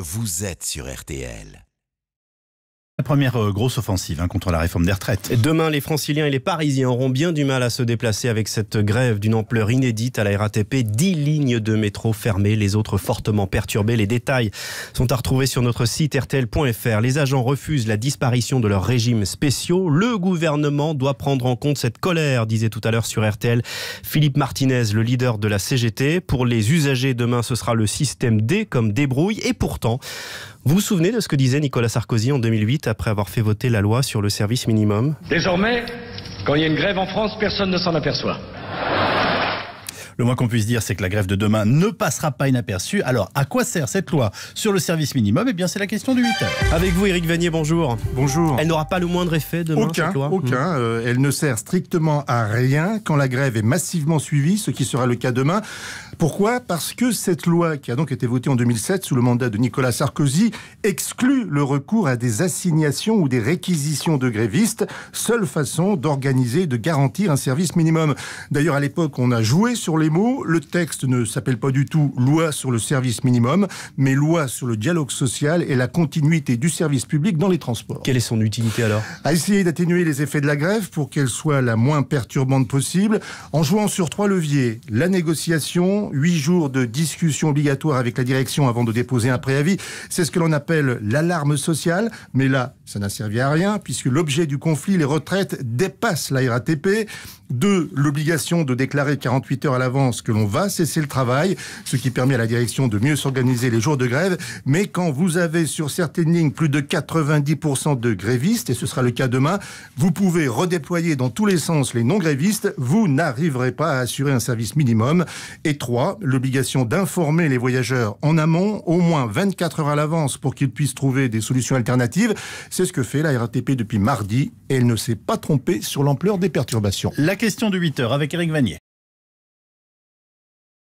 Vous êtes sur RTL. La première euh, grosse offensive hein, contre la réforme des retraites. demain, les franciliens et les parisiens auront bien du mal à se déplacer avec cette grève d'une ampleur inédite à la RATP. 10 lignes de métro fermées, les autres fortement perturbées. Les détails sont à retrouver sur notre site rtl.fr. Les agents refusent la disparition de leurs régimes spéciaux. Le gouvernement doit prendre en compte cette colère, disait tout à l'heure sur RTL Philippe Martinez, le leader de la CGT. Pour les usagers, demain, ce sera le système D comme débrouille. Et pourtant, vous vous souvenez de ce que disait Nicolas Sarkozy en 2008 après avoir fait voter la loi sur le service minimum Désormais, quand il y a une grève en France, personne ne s'en aperçoit. Le moins qu'on puisse dire, c'est que la grève de demain ne passera pas inaperçue. Alors, à quoi sert cette loi sur le service minimum Eh bien, c'est la question du 8 Avec vous, Éric Vanier, bonjour. Bonjour. Elle n'aura pas le moindre effet demain, aucun, cette loi Aucun. Hmm. Euh, elle ne sert strictement à rien quand la grève est massivement suivie, ce qui sera le cas demain. Pourquoi Parce que cette loi, qui a donc été votée en 2007 sous le mandat de Nicolas Sarkozy, exclut le recours à des assignations ou des réquisitions de grévistes, seule façon d'organiser et de garantir un service minimum. D'ailleurs, à l'époque, on a joué sur les mots. Le texte ne s'appelle pas du tout loi sur le service minimum, mais loi sur le dialogue social et la continuité du service public dans les transports. Quelle est son utilité alors À essayer d'atténuer les effets de la grève pour qu'elle soit la moins perturbante possible, en jouant sur trois leviers, la négociation, huit jours de discussion obligatoire avec la direction avant de déposer un préavis. C'est ce que l'on appelle l'alarme sociale, mais là, ça n'a servi à rien, puisque l'objet du conflit, les retraites, dépasse la RATP. Deux, l'obligation de déclarer 48 heures à l'avance que l'on va cesser le travail, ce qui permet à la direction de mieux s'organiser les jours de grève. Mais quand vous avez sur certaines lignes plus de 90% de grévistes, et ce sera le cas demain, vous pouvez redéployer dans tous les sens les non-grévistes, vous n'arriverez pas à assurer un service minimum. Et trois, l'obligation d'informer les voyageurs en amont, au moins 24 heures à l'avance, pour qu'ils puissent trouver des solutions alternatives. C'est ce que fait la RATP depuis mardi et elle ne s'est pas trompée sur l'ampleur des perturbations. La question de 8 heures avec Eric Vanier.